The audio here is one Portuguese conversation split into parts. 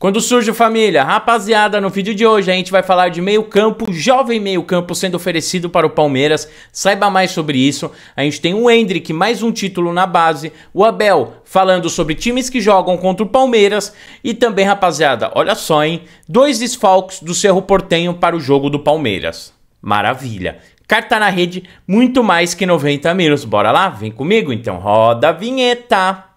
Quando surge família, rapaziada, no vídeo de hoje a gente vai falar de meio campo, jovem meio campo sendo oferecido para o Palmeiras, saiba mais sobre isso, a gente tem o Hendrick, mais um título na base, o Abel falando sobre times que jogam contra o Palmeiras e também rapaziada, olha só hein, dois desfalques do Cerro Portenho para o jogo do Palmeiras, maravilha, carta na rede, muito mais que 90 minutos, bora lá, vem comigo então, roda a vinheta!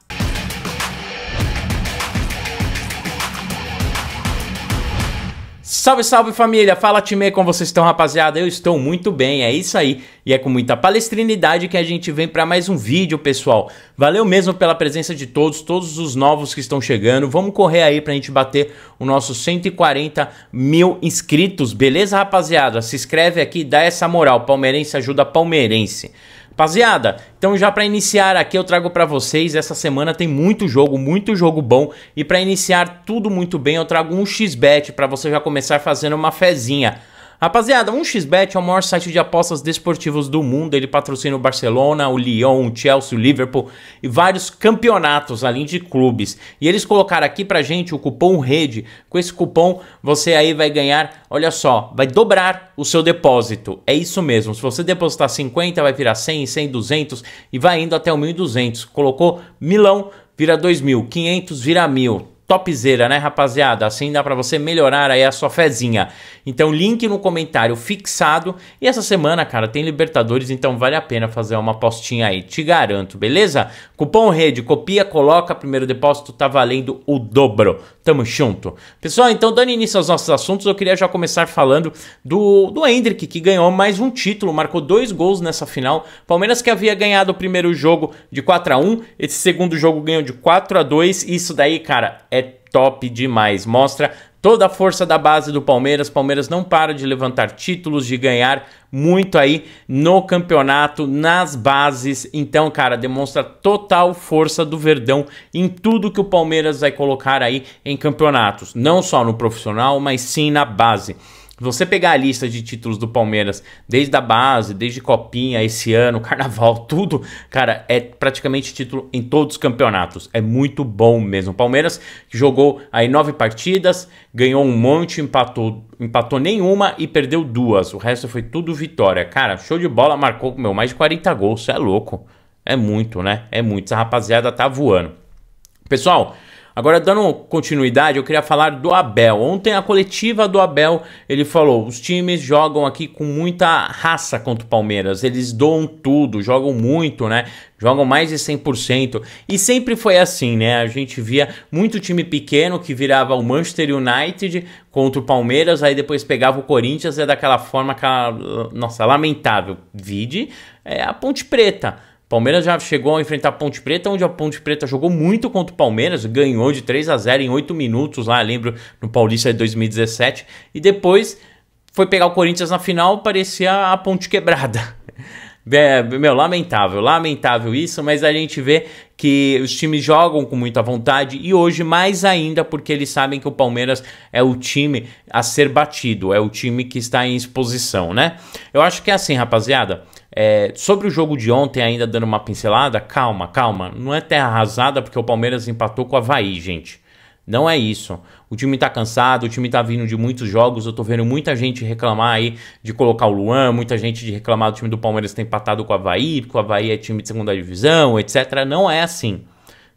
Salve, salve família! Fala Time, como vocês estão, rapaziada? Eu estou muito bem, é isso aí. E é com muita palestrinidade que a gente vem para mais um vídeo, pessoal. Valeu mesmo pela presença de todos, todos os novos que estão chegando. Vamos correr aí pra gente bater o nosso 140 mil inscritos, beleza, rapaziada? Se inscreve aqui, dá essa moral. Palmeirense ajuda palmeirense. Rapaziada, então já para iniciar aqui eu trago para vocês, essa semana tem muito jogo, muito jogo bom, e para iniciar tudo muito bem eu trago um xbet para você já começar fazendo uma fezinha. Rapaziada, 1xBet é o maior site de apostas desportivos do mundo. Ele patrocina o Barcelona, o Lyon, o Chelsea, o Liverpool e vários campeonatos, além de clubes. E eles colocaram aqui pra gente o cupom REDE. Com esse cupom, você aí vai ganhar, olha só, vai dobrar o seu depósito. É isso mesmo. Se você depositar 50, vai virar 100, 100, 200 e vai indo até o 1.200. Colocou milão, vira 2.000. 500, vira 1.000 topzera, né, rapaziada? Assim dá para você melhorar aí a sua fezinha. Então, link no comentário fixado. E essa semana, cara, tem Libertadores, então vale a pena fazer uma apostinha aí. Te garanto, beleza? Cupom rede, copia, coloca, primeiro depósito tá valendo o dobro. Tamo junto. Pessoal, então dando início aos nossos assuntos, eu queria já começar falando do, do Hendrick, que ganhou mais um título, marcou dois gols nessa final. Palmeiras que havia ganhado o primeiro jogo de 4 a 1 esse segundo jogo ganhou de 4 a 2 Isso daí, cara, é top demais. Mostra toda a força da base do Palmeiras. Palmeiras não para de levantar títulos, de ganhar muito aí no campeonato, nas bases. Então, cara, demonstra total força do Verdão em tudo que o Palmeiras vai colocar aí em campeonatos, não só no profissional, mas sim na base você pegar a lista de títulos do Palmeiras, desde a base, desde Copinha, esse ano, Carnaval, tudo, cara, é praticamente título em todos os campeonatos. É muito bom mesmo. Palmeiras jogou aí nove partidas, ganhou um monte, empatou, empatou nenhuma e perdeu duas. O resto foi tudo vitória. Cara, show de bola, marcou meu, mais de 40 gols, isso é louco. É muito, né? É muito. Essa rapaziada tá voando. Pessoal, Agora, dando continuidade, eu queria falar do Abel. Ontem, a coletiva do Abel, ele falou: os times jogam aqui com muita raça contra o Palmeiras, eles doam tudo, jogam muito, né? Jogam mais de 100%. E sempre foi assim, né? A gente via muito time pequeno que virava o Manchester United contra o Palmeiras, aí depois pegava o Corinthians, é daquela forma, aquela, nossa, lamentável. Vide é a Ponte Preta. Palmeiras já chegou a enfrentar a Ponte Preta, onde a Ponte Preta jogou muito contra o Palmeiras, ganhou de 3 a 0 em 8 minutos lá, lembro, no Paulista de 2017, e depois foi pegar o Corinthians na final, parecia a ponte quebrada. É, meu, lamentável, lamentável isso, mas a gente vê que os times jogam com muita vontade e hoje mais ainda porque eles sabem que o Palmeiras é o time a ser batido, é o time que está em exposição, né? Eu acho que é assim, rapaziada. É, sobre o jogo de ontem, ainda dando uma pincelada, calma, calma, não é terra arrasada porque o Palmeiras empatou com o Havaí, gente. Não é isso. O time tá cansado, o time tá vindo de muitos jogos. Eu tô vendo muita gente reclamar aí de colocar o Luan, muita gente de reclamar do time do Palmeiras ter empatado com o Havaí, porque o Havaí é time de segunda divisão, etc. Não é assim.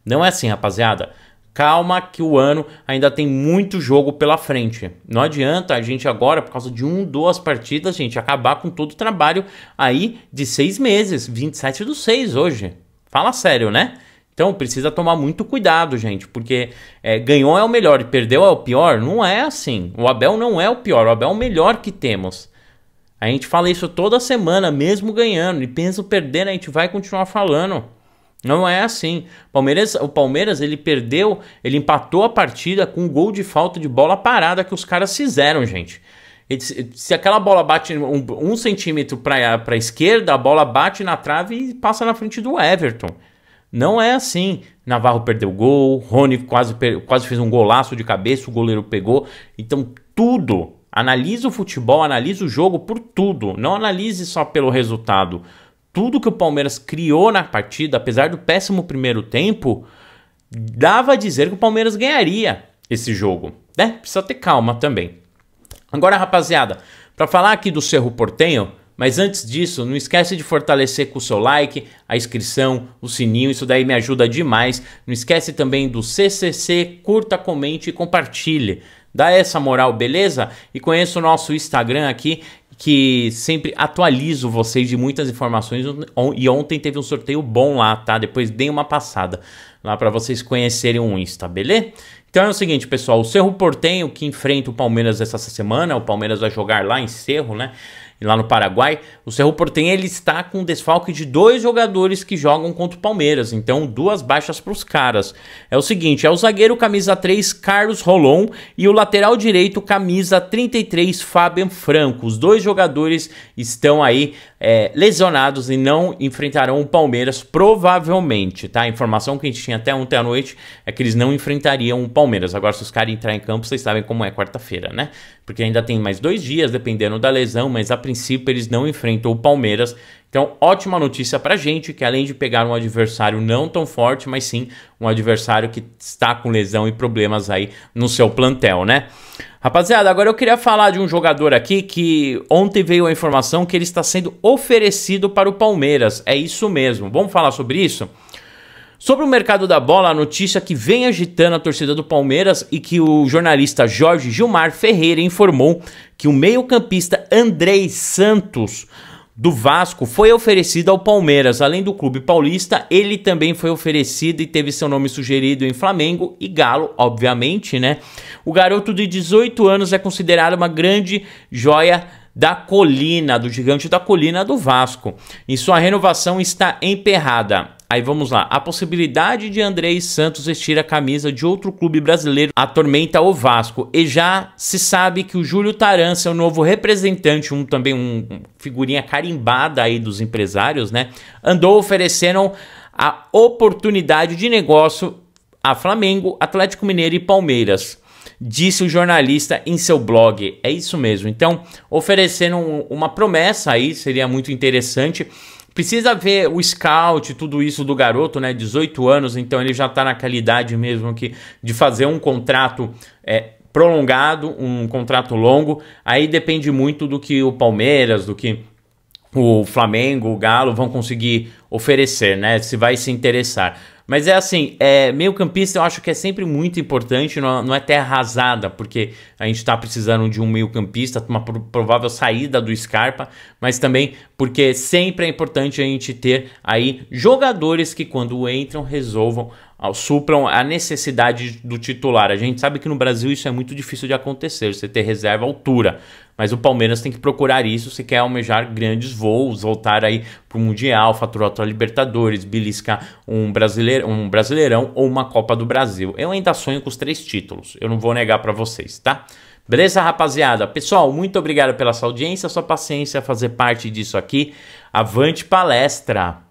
Não é assim, rapaziada. Calma que o ano ainda tem muito jogo pela frente. Não adianta a gente agora, por causa de um, duas partidas, gente, acabar com todo o trabalho aí de seis meses. 27 do 6 hoje. Fala sério, né? Então precisa tomar muito cuidado, gente, porque é, ganhou é o melhor e perdeu é o pior. Não é assim. O Abel não é o pior, o Abel é o melhor que temos. A gente fala isso toda semana, mesmo ganhando, e pensa perdendo, a gente vai continuar falando. Não é assim. Palmeiras, o Palmeiras ele perdeu, ele empatou a partida com um gol de falta de bola parada que os caras fizeram, gente. Se aquela bola bate um, um centímetro para a esquerda, a bola bate na trave e passa na frente do Everton. Não é assim. Navarro perdeu gol, Rony quase, quase fez um golaço de cabeça, o goleiro pegou. Então, tudo. Analise o futebol, analise o jogo por tudo. Não analise só pelo resultado. Tudo que o Palmeiras criou na partida, apesar do péssimo primeiro tempo, dava a dizer que o Palmeiras ganharia esse jogo. Né? Precisa ter calma também. Agora, rapaziada, para falar aqui do Cerro Portenho, mas antes disso, não esquece de fortalecer com o seu like, a inscrição, o sininho, isso daí me ajuda demais. Não esquece também do CCC, curta, comente e compartilhe. Dá essa moral, beleza? E conheça o nosso Instagram aqui, que sempre atualizo vocês de muitas informações. E ontem teve um sorteio bom lá, tá? Depois dei uma passada lá para vocês conhecerem o Insta, beleza? Então é o seguinte, pessoal, o Cerro Portenho que enfrenta o Palmeiras essa semana, o Palmeiras vai jogar lá em Cerro, né? lá no Paraguai, o Cerro Porten ele está com um desfalque de dois jogadores que jogam contra o Palmeiras, então duas baixas para os caras. É o seguinte, é o zagueiro camisa 3 Carlos Rolon e o lateral direito camisa 33 Fabian Franco. Os dois jogadores estão aí é, lesionados e não enfrentarão o Palmeiras provavelmente, tá? A informação que a gente tinha até ontem à noite é que eles não enfrentariam o Palmeiras. Agora se os caras entrar em campo, vocês sabem como é quarta-feira, né? Porque ainda tem mais dois dias, dependendo da lesão, mas a princípio eles não enfrentam o Palmeiras. Então, ótima notícia pra gente, que além de pegar um adversário não tão forte, mas sim um adversário que está com lesão e problemas aí no seu plantel, né? Rapaziada, agora eu queria falar de um jogador aqui que ontem veio a informação que ele está sendo oferecido para o Palmeiras. É isso mesmo. Vamos falar sobre isso? Sobre o mercado da bola, a notícia que vem agitando a torcida do Palmeiras e que o jornalista Jorge Gilmar Ferreira informou que o meio-campista Andrei Santos do Vasco foi oferecido ao Palmeiras. Além do clube paulista, ele também foi oferecido e teve seu nome sugerido em Flamengo e Galo, obviamente, né? O garoto de 18 anos é considerado uma grande joia da colina, do gigante da colina do Vasco. E sua renovação está emperrada. Aí vamos lá. A possibilidade de Andrei Santos vestir a camisa de outro clube brasileiro atormenta o Vasco. E já se sabe que o Júlio Tarança é o novo representante, um também um figurinha carimbada aí dos empresários, né? Andou oferecendo a oportunidade de negócio a Flamengo, Atlético Mineiro e Palmeiras disse o jornalista em seu blog. É isso mesmo. Então, oferecendo uma promessa aí seria muito interessante. Precisa ver o scout, tudo isso do garoto, né? 18 anos, então ele já tá na qualidade mesmo que de fazer um contrato é, prolongado, um contrato longo. Aí depende muito do que o Palmeiras, do que o Flamengo, o Galo vão conseguir oferecer, né? Se vai se interessar. Mas é assim, é, meio campista eu acho que é sempre muito importante, não, é, não é até arrasada, porque a gente está precisando de um meio campista, uma provável saída do Scarpa, mas também porque sempre é importante a gente ter aí jogadores que quando entram resolvam supram a necessidade do titular. A gente sabe que no Brasil isso é muito difícil de acontecer, você ter reserva altura. Mas o Palmeiras tem que procurar isso se quer almejar grandes voos, voltar aí para o Mundial, faturar outra Libertadores, beliscar um, brasileiro, um Brasileirão ou uma Copa do Brasil. Eu ainda sonho com os três títulos, eu não vou negar para vocês, tá? Beleza, rapaziada? Pessoal, muito obrigado pela sua audiência, sua paciência, fazer parte disso aqui. Avante palestra!